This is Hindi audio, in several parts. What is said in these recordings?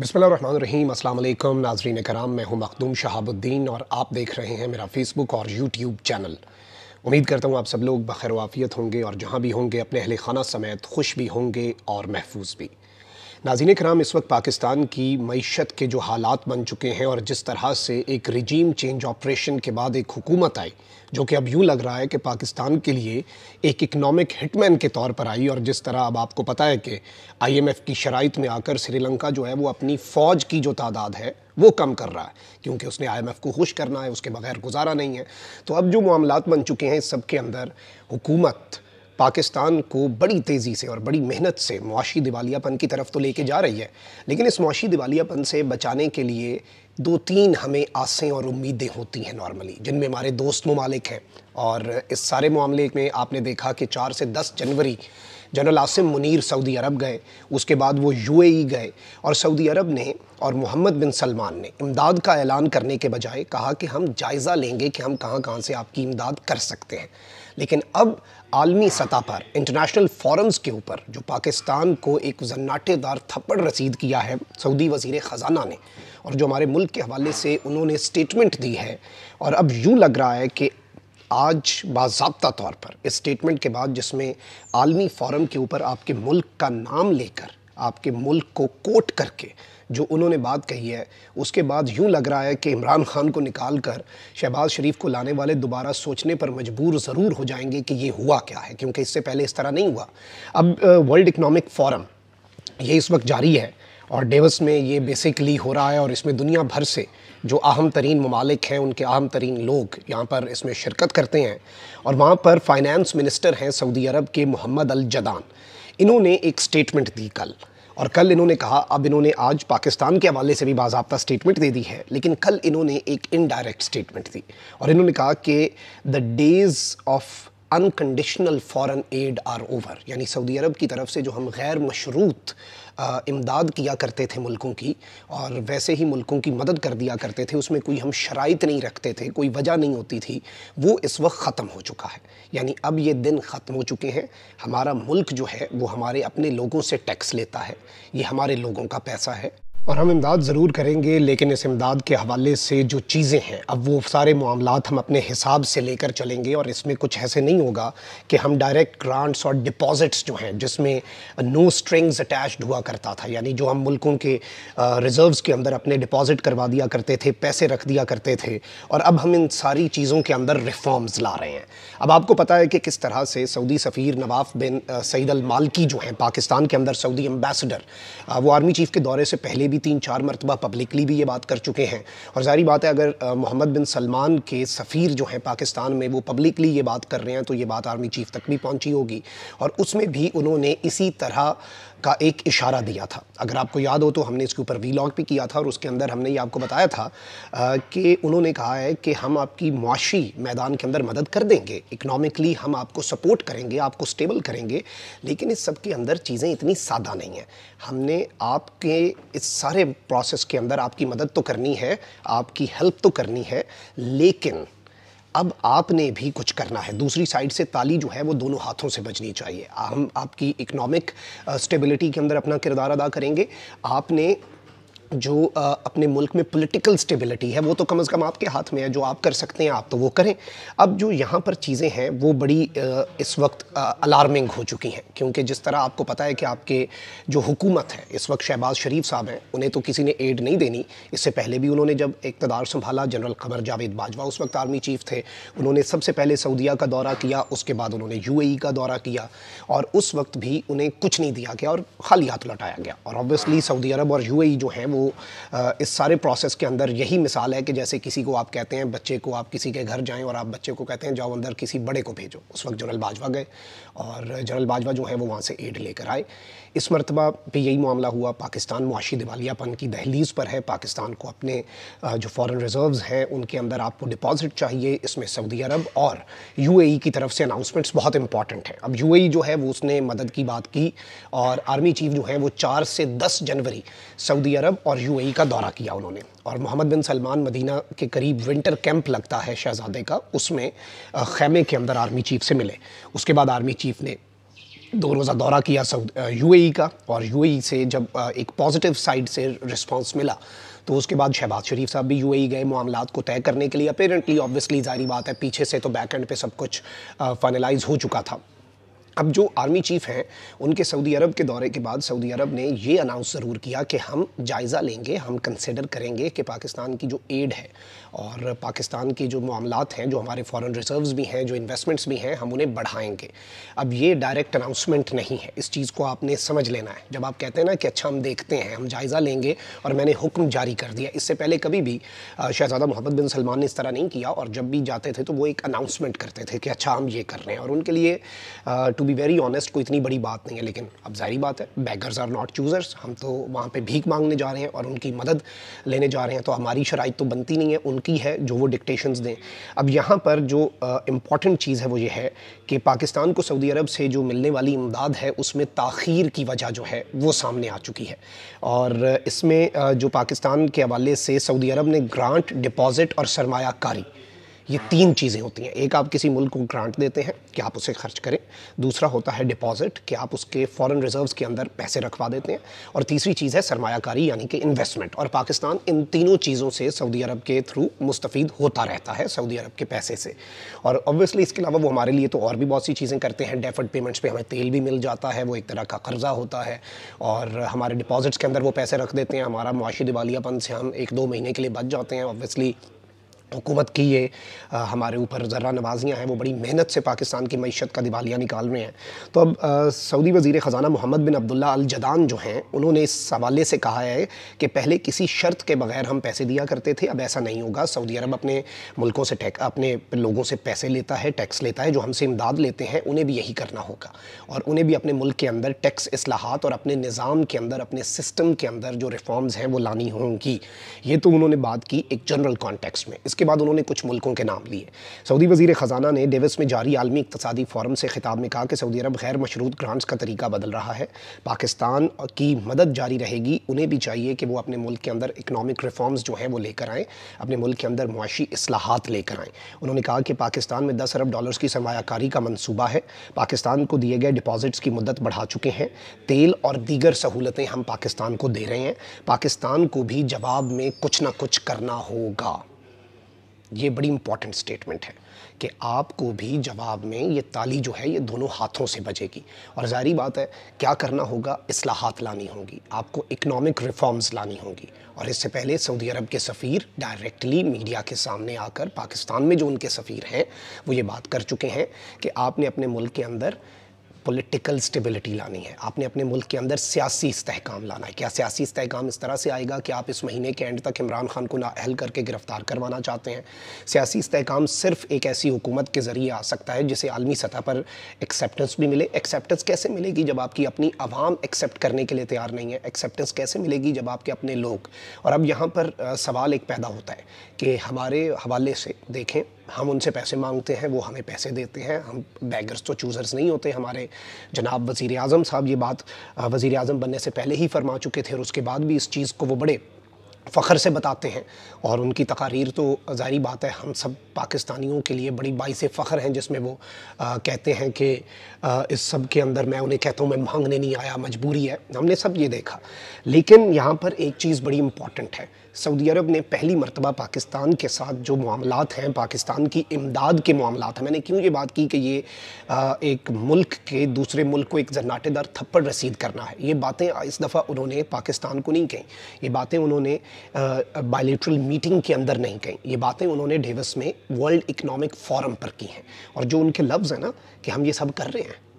बसमीम अल्लाम नाजरीन कराम मैं हूं मखदूम शहाबुद्दीन और आप देख रहे हैं मेरा फ़ेसबुक और यूट्यूब चैनल उम्मीद करता हूं आप सब लोग बखैर वाफ़ियत होंगे और जहां भी होंगे अपने अहल खाना समेत खुश भी होंगे और महफूज भी नाजीन कराम इस वक्त पाकिस्तान की मीशत के जो हालात बन चुके हैं और जिस तरह से एक रिजीम चेंज ऑपरेशन के बाद एक हुकूमत आई जो कि अब यूँ लग रहा है कि पाकिस्तान के लिए एक इकनॉमिक हिटमैन के तौर पर आई और जिस तरह अब आपको पता है कि आईएमएफ की शराइ में आकर श्रीलंका जो है वो अपनी फ़ौज की जो तादाद है वो कम कर रहा है क्योंकि उसने एफ़ को खुश करना है उसके बगैर गुजारा नहीं है तो अब जो मामला बन चुके हैं इस सब के अंदर हुकूमत पाकिस्तान को बड़ी तेज़ी से और बड़ी मेहनत से मुआशी दिवालियापन की तरफ तो लेके जा रही है लेकिन इस मुआशी दिवालियापन से बचाने के लिए दो तीन हमें आसें और उम्मीदें होती हैं नॉर्मली जिनमें हमारे दोस्त ममालिक हैं और इस सारे मामले में आपने देखा कि चार से दस जनवरी general Asim Munir Saudi Arab गए उसके बाद वो यूएई गए और सऊदी अरब ने और मोहम्मद बिन सलमान ने इमदाद का ऐलान करने के बजाय कहा कि हम जायज़ा लेंगे कि हम कहाँ कहाँ से आपकी इमदाद कर सकते हैं लेकिन अब आलमी सतह पर इंटरनेशनल फोरम्स के ऊपर जो पाकिस्तान को एक जन्नाटेदार थप्पड़ रसीद किया है सऊदी वजीर ख़जाना ने और जो हमारे मुल्क के हवाले से उन्होंने स्टेटमेंट दी है और अब यूँ लग रहा है कि आज बाबा तौर पर इस स्टेटमेंट के बाद जिसमें आलमी फोरम के ऊपर आपके मुल्क का नाम लेकर आपके मुल्क को कोट करके जो उन्होंने बात कही है उसके बाद यूं लग रहा है कि इमरान खान को निकाल कर शहबाज शरीफ को लाने वाले दोबारा सोचने पर मजबूर ज़रूर हो जाएंगे कि ये हुआ क्या है क्योंकि इससे पहले इस तरह नहीं हुआ अब वर्ल्ड इकनॉमिक फोरम ये इस वक्त जारी है और डेवस में ये बेसिकली हो रहा है और इसमें दुनिया भर से जो अहम तरीन ममालिक हैं उनके अहम तरीन लोग यहाँ पर इसमें शिरकत करते हैं और वहाँ पर फाइनेंस मिनिस्टर हैं सऊदी अरब के मोहम्मद अल जदान इन्होंने एक स्टेटमेंट दी कल और कल इन्होंने कहा अब इन्होंने आज पाकिस्तान के हवाले से भी बाबा स्टेटमेंट दे दी है लेकिन कल इन्होंने एक इनडायरेक्ट स्टेटमेंट दी और इन्होंने कहा कि the days of unconditional foreign aid are over यानी सऊदी अरब की तरफ से जो हम गैर मशरूत इमदाद किया करते थे मुल्कों की और वैसे ही मुल्कों की मदद कर दिया करते थे उसमें कोई हम शराइत नहीं रखते थे कोई वजह नहीं होती थी वो इस वक्त ख़त्म हो चुका है यानी अब ये दिन ख़त्म हो चुके हैं हमारा मुल्क जो है वो हमारे अपने लोगों से टैक्स लेता है ये हमारे लोगों का पैसा है और हम इमदाद ज़रूर करेंगे लेकिन इस इमदाद के हवाले से जो चीज़ें हैं अब वो सारे मामला हम अपने हिसाब से लेकर चलेंगे और इसमें कुछ ऐसे नहीं होगा कि हम डायरेक्ट ग्रांट्स और डिपॉजिट्स जो हैं जिसमें नो स्ट्रिंग्स अटैच्ड हुआ करता था यानी जो हम मुल्कों के रिज़र्व्स के अंदर अपने डिपॉजिट करवा दिया करते थे पैसे रख दिया करते थे और अब हम इन सारी चीज़ों के अंदर रिफॉर्म्स ला रहे हैं अब आपको पता है कि किस तरह से सऊदी सफ़ीर नवाफ बिन सईद अल मालकी जो हैं पाकिस्तान के अंदर सऊदी एम्बेसडर वो आर्मी चीफ़ के दौरे से पहले भी तीन चार मरतबा पब्लिकली भी ये बात कर चुके हैं और जारी बात है अगर मोहम्मद बिन सलमान के सफ़ीर जो हैं पाकिस्तान में वो पब्लिकली ये बात कर रहे हैं तो ये बात आर्मी चीफ तक भी पहुँची होगी और उसमें भी उन्होंने इसी तरह का एक इशारा दिया था अगर आपको याद हो तो हमने इसके ऊपर वीलॉग भी किया था और उसके अंदर हमने ये आपको बताया था कि उन्होंने कहा है कि हम आपकी मुआशी मैदान के अंदर मदद कर देंगे इकनॉमिकली हम आपको सपोर्ट करेंगे आपको स्टेबल करेंगे लेकिन इस सब के अंदर चीज़ें इतनी सादा नहीं हैं हमने आपके इस सारे प्रोसेस के अंदर आपकी मदद तो करनी है आपकी हेल्प तो करनी है लेकिन अब आपने भी कुछ करना है दूसरी साइड से ताली जो है वो दोनों हाथों से बजनी चाहिए हम आपकी इकोनॉमिक स्टेबिलिटी uh, के अंदर अपना किरदार अदा करेंगे आपने जो अपने मुल्क में पॉलिटिकल स्टेबिलिटी है वो तो कम से कम आपके हाथ में है जो आप कर सकते हैं आप तो वो करें अब जो यहाँ पर चीज़ें हैं वो बड़ी इस वक्त अलार्मिंग हो चुकी हैं क्योंकि जिस तरह आपको पता है कि आपके जो हुकूमत है इस वक्त शहबाज शरीफ साहब हैं उन्हें तो किसी ने एड नहीं देनी इससे पहले भी उन्होंने जब इकतदार संभाला जनरल कमर जावेद बाजवा उस वक्त आर्मी चीफ थे उन्होंने सबसे पहले सऊदिया का दौरा किया उसके बाद उन्होंने यू का दौरा किया और उस वक्त भी उन्हें कुछ नहीं दिया गया और खाली हाथ लौटाया गया और ऑब्वियसली सऊदी अरब और यू जो हैं वो इस सारे प्रोसेस के अंदर यही मिसाल है कि जैसे किसी को आप कहते हैं बच्चे को आप किसी के घर जाएं और आप बच्चे को कहते हैं जाओ अंदर किसी बड़े को भेजो उस वक्त जनरल बाजवा गए और जनरल बाजवा जो है वो वहाँ से एड लेकर आए इस मरतबा भी यही मामला हुआ पाकिस्तान मुआशी दिवालियापन की दहलीज़ पर है पाकिस्तान को अपने जो फॉरेन रिजर्व्स हैं उनके अंदर आपको डिपॉजिट चाहिए इसमें सऊदी अरब और यूएई e की तरफ से अनाउंसमेंट्स बहुत इंपॉर्टेंट है अब यूएई e जो है वो उसने मदद की बात की और आर्मी चीफ जो है वो चार से दस जनवरी सऊदी अरब और यूएई e का दौरा किया उन्होंने और मोहम्मद बिन सलमान मदीना के करीब विंटर कैंप लगता है शहजादे का उसमें खैमे के अंदर आर्मी चीफ से मिले उसके बाद आर्मी चीफ ने दो रोज़ा दौरा किया यूएई e का और यूएई e से जब एक पॉजिटिव साइड से रिस्पांस मिला तो उसके बाद शहबाज शरीफ साहब भी यूएई गए मामला को तय करने के लिए अपेरेंटली ऑब्वियसली जारी बात है पीछे से तो बैक एंड पे सब कुछ फाइनलाइज हो चुका था अब जो आर्मी चीफ हैं उनके सऊदी अरब के दौरे के बाद सऊदी अरब ने ये अनाउंस ज़रूर किया कि हम जायज़ा लेंगे हम कंसिडर करेंगे कि पाकिस्तान की जो एड है और पाकिस्तान के जो मामला हैं जो हमारे फॉरेन रिजर्व्स भी हैं जो इन्वेस्टमेंट्स भी हैं हम उन्हें बढ़ाएंगे अब ये डायरेक्ट अनाउंसमेंट नहीं है इस चीज़ को आपने समझ लेना है जब आप कहते हैं ना कि अच्छा हम देखते हैं हम जायज़ा लेंगे और मैंने हुक्म जारी कर दिया इससे पहले कभी भी शहजादा मोहम्मद बिन सलमान ने इस तरह नहीं किया और जब भी जाते थे तो वो एक अनाउंसमेंट करते थे कि अच्छा हम ये कर रहे हैं और उनके लिए टू बी वेरी ऑनेस्ट कोई इतनी बड़ी बात नहीं है लेकिन अब जाहरी बात है बैगर्स आर नॉट चूज़र्स हम तो वहाँ पे भीख मांगने जा रहे हैं और उनकी मदद लेने जा रहे हैं तो हमारी शराइ तो बनती नहीं है उनकी है जो वो डिक्टेशन दें अब यहाँ पर जो इम्पॉर्टेंट चीज़ है वो ये है कि पाकिस्तान को सऊदी अरब से जो मिलने वाली इमदाद है उसमें तखीर की वजह जो है वो सामने आ चुकी है और इसमें जो पाकिस्तान के हवाले से सऊदी अरब ने ग्रांट डिपॉज़िट और सरमाकारी ये तीन चीज़ें होती हैं एक आप किसी मुल्क को ग्रांट देते हैं कि आप उसे खर्च करें दूसरा होता है डिपॉजिट कि आप उसके फॉरेन रिजर्व्स के अंदर पैसे रखवा देते हैं और तीसरी चीज़ है सरमाकारी यानी कि इन्वेस्टमेंट और पाकिस्तान इन तीनों चीज़ों से सऊदी अरब के थ्रू मुस्तफ़ होता रहता है सऊदी अरब के पैसे से और ऑब्वियसली इसके अलावा वो हमारे लिए तो और भी बहुत सी चीज़ें करते हैं डेफर्ड पेमेंट्स पर हमें तेल भी मिल जाता है वो एक तरह का कर्जा होता है और हमारे डिपॉजिट्स के अंदर वो पैसे रख देते हैं हमारा मुआशी दिवालियापन से हम एक दो महीने के लिए बच जाते हैं ऑब्वियसली हुकूमत की ये आ, हमारे ऊपर ज़र्रा नवाजियाँ हैं वो बड़ी मेहनत से पाकिस्तान की मीशत का दिवालिया निकाल रहे हैं तो अब सऊदी वज़ी ख़जाना मोहम्मद बिन अब्दुल्ला अल जदान जो हैं उन्होंने इस हवाले से कहा है कि पहले किसी शर्त के बगैर हम पैसे दिया करते थे अब ऐसा नहीं होगा सऊदी अरब अपने मुल्कों से टैक्स अपने लोगों से पैसे लेता है टैक्स लेता है जो हमसे इमदाद लेते हैं उन्हें भी यही करना होगा और उन्हें भी अपने मुल्क के अंदर टैक्स असलाहत और अपने निज़ाम के अंदर अपने सिस्टम के अंदर जो रिफॉर्म्स हैं वो लानी होंगी ये तो उन्होंने बात की एक जनरल कॉन्टेक्स में इसके उसके बाद उन्होंने कुछ मुल्कों के नाम लिए सऊदी वजीर ख़जाना ने डेविस में जारी आलमी इकतदी फोरम से खिताब में कहा कि सऊदी अरब गैर मशरूत ग्रांट्स का तरीका बदल रहा है पाकिस्तान की मदद जारी रहेगी उन्हें भी चाहिए कि वो अपने मुल्क के अंदर इकनॉमिक रिफॉर्म्स जो है वो लेकर आएँ अपने मुल्क के अंदर मुआशी असलाहत लेकर आएँ उन्होंने कहा कि पाकिस्तान में दस अरब डॉलर्स की सरमाकारी का मनसूबा है पाकिस्तान को दिए गए डिपॉजिट्स की मदद बढ़ा चुके हैं तेल और दीगर सहूलतें हम पाकिस्तान को दे रहे हैं पाकिस्तान को भी जवाब में कुछ ना कुछ करना होगा ये बड़ी इंपॉर्टेंट स्टेटमेंट है कि आपको भी जवाब में ये ताली जो है ये दोनों हाथों से बजेगी और जारी बात है क्या करना होगा असलाहत लानी होगी आपको इकनॉमिक रिफॉर्म्स लानी होंगी और इससे पहले सऊदी अरब के सफ़ीर डायरेक्टली मीडिया के सामने आकर पाकिस्तान में जो उनके सफ़ीर हैं वो ये बात कर चुके हैं कि आपने अपने मुल्क के अंदर पॉलिटिकल स्टेबिलिटी लानी है आपने अपने मुल्क के अंदर सियासी इस्तेकाम लाना है क्या सियासी इस्तेकाम इस तरह से आएगा कि आप इस महीने के एंड तक इमरान खान को नाअहल करके गिरफ्तार करवाना चाहते हैं सियासी इस्तेकाम सिर्फ एक ऐसी हुकूमत के ज़रिए आ सकता है जिसे आलमी सतह पर एक्सेप्टेंस भी मिले एक्सेप्टेंस कैसे मिलेगी जब आपकी अपनी आवाम एक्सेप्ट करने के लिए तैयार नहीं है एक्सेप्टेंस कैसे मिलेगी जब आपके अपने लोग और अब यहाँ पर सवाल एक पैदा होता है कि हमारे हवाले से देखें हम उनसे पैसे मांगते हैं वो हमें पैसे देते हैं हम बैगर्स तो चूज़र्स नहीं होते हमारे जनाब वज़ी अजम साहब ये बात वज़ी अजम बनने से पहले ही फरमा चुके थे और उसके बाद भी इस चीज़ को वो बड़े फ़ख्र से बताते हैं और उनकी तकारीर तो ज़ाहरी बात है हम सब पाकिस्तानियों के लिए बड़ी बाई से फ़ख्र हैं जिसमें वो आ, कहते हैं कि आ, इस सब के अंदर मैं उन्हें कहता हूँ मैं मांगने नहीं आया मजबूरी है हमने सब ये देखा लेकिन यहाँ पर एक चीज़ बड़ी इम्पॉर्टेंट है सऊदी अरब ने पहली मरतबा पाकिस्तान के साथ जो मामला हैं पाकिस्तान की इमदाद के मामला हैं मैंने क्यों ये बात की कि ये एक मुल्क के दूसरे मुल्क को एक जन्नाटेदार थप्पड़ रसीद करना है ये बातें इस दफ़ा उन्होंने पाकिस्तान को नहीं कहीं ये बातें उन्होंने बायोलिट्रल मीटिंग के अंदर नहीं कहीं ये बातें उन्होंने डेवस में वर्ल्ड इकनॉमिक फोरम पर की हैं और जो उनके लफ्ज़ हैं ना कि हम ये सब कर रहे हैं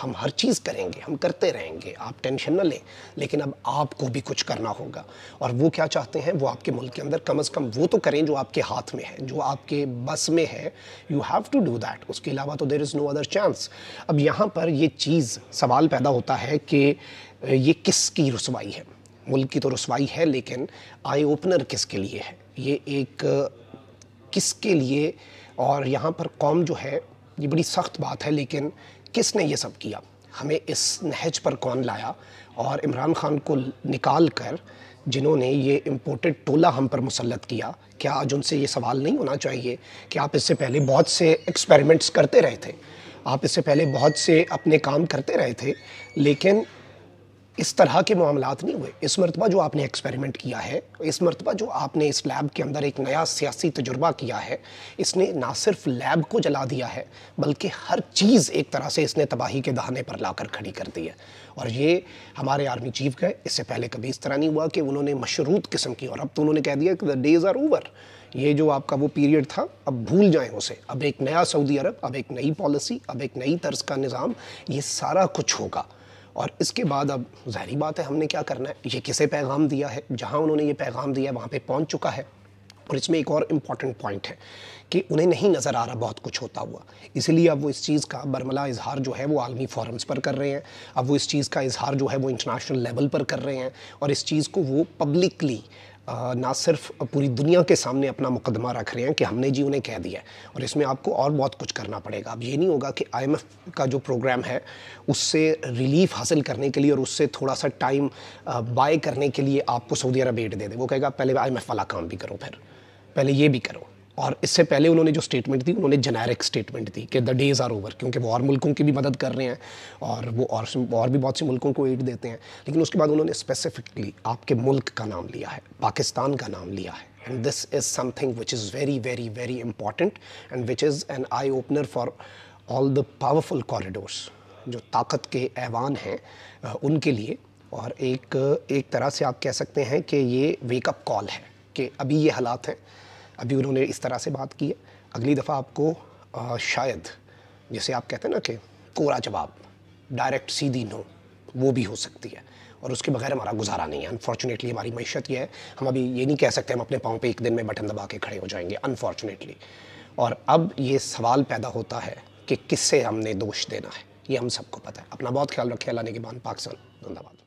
हम हर चीज़ करेंगे हम करते रहेंगे आप टेंशन ना लें लेकिन अब आपको भी कुछ करना होगा और वो क्या चाहते हैं वो आपके मुल्क के अंदर कम अज़ कम वो तो करें जो आपके हाथ में है जो आपके बस में है you have to do that उसके अलावा तो there is no other chance अब यहाँ पर ये चीज़ सवाल पैदा होता है कि ये किसकी रसवाई है मुल्क की तो रसवाई है लेकिन आई ओपनर किसके लिए है ये एक किसके लिए और यहाँ पर कौम जो है ये बड़ी सख्त बात है लेकिन किसने ये सब किया हमें इस नहज पर कौन लाया और इमरान खान को निकाल कर जिन्होंने ये इम्पोर्टेड टोला हम पर मुसलत किया क्या आज उनसे ये सवाल नहीं होना चाहिए कि आप इससे पहले बहुत से एक्सपेरिमेंट्स करते रहे थे आप इससे पहले बहुत से अपने काम करते रहे थे लेकिन इस तरह के मामला नहीं हुए इस मरतबा जो आपने एक्सपेरिमेंट किया है इस मरतबा जो आपने इस लैब के अंदर एक नया सियासी तजुर्बा किया है इसने ना सिर्फ लैब को जला दिया है बल्कि हर चीज़ एक तरह से इसने तबाही के दहाने पर लाकर खड़ी कर दी है और ये हमारे आर्मी चीफ का इससे पहले कभी इस तरह नहीं हुआ कि उन्होंने मशरूत किस्म की और अब तो उन्होंने कह दिया कि द डेज़ आर ओवर ये जो आपका वो पीरियड था अब भूल जाए उसे अब एक नया सऊदी अरब अब एक नई पॉलिसी अब एक नई तर्ज का निज़ाम ये सारा कुछ होगा और इसके बाद अब जहरी बात है हमने क्या करना है ये किसे पैगाम दिया है जहाँ उन्होंने ये पैगाम दिया है वहाँ पर पहुँच चुका है और इसमें एक और इम्पॉर्टेंट पॉइंट है कि उन्हें नहीं नज़र आ रहा बहुत कुछ होता हुआ इसलिए अब वो इस चीज़ का बर्मला इजहार जो है वो आलमी फोरम्स पर कर रहे हैं अब वो इस चीज़ का इजहार जो है वो इंटरनेशनल लेवल पर कर रहे हैं और इस चीज़ को वो पब्लिकली ना सिर्फ पूरी दुनिया के सामने अपना मुकदमा रख रहे हैं कि हमने जी उन्हें कह दिया है और इसमें आपको और बहुत कुछ करना पड़ेगा अब ये नहीं होगा कि आईएमएफ का जो प्रोग्राम है उससे रिलीफ हासिल करने के लिए और उससे थोड़ा सा टाइम बाय करने के लिए आपको सऊदी अरब एड दे दे वो कहेगा पहले आई वाला काम भी करो फिर पहले ये भी करो और इससे पहले उन्होंने जो स्टेटमेंट दी उन्होंने जेनेरिक स्टेटमेंट दी कि द डेज़ आर ओवर क्योंकि वो और मुल्कों की भी मदद कर रहे हैं और वो और और भी बहुत से मुल्कों को एड देते हैं लेकिन उसके बाद उन्होंने स्पेसिफिकली आपके मुल्क का नाम लिया है पाकिस्तान का नाम लिया है and this is something which is very very very important and which is an eye opener for all the powerful corridors जो ताकत के ऐवान हैं उनके लिए और एक एक तरह से आप कह सकते हैं कि ये वेकअप कॉल है कि अभी ये हालात हैं अभी उन्होंने इस तरह से बात की है अगली दफ़ा आपको आ, शायद जैसे आप कहते हैं ना कि कोरा जवाब डायरेक्ट सीधी नो वो भी हो सकती है और उसके बगैर हमारा गुजारा नहीं है अनफॉर्चुनेटली हमारी मीशत यह है हम अभी ये नहीं कह सकते हम अपने पाँव पे एक दिन में बटन दबा के खड़े हो जाएंगे अनफॉर्चुनेटली और अब ये सवाल पैदा होता है कि किससे हमने दोष देना है ये हम सबको पता है अपना बहुत ख्याल रखें अल्लाह ने के पाकिस्तान धन्यवाद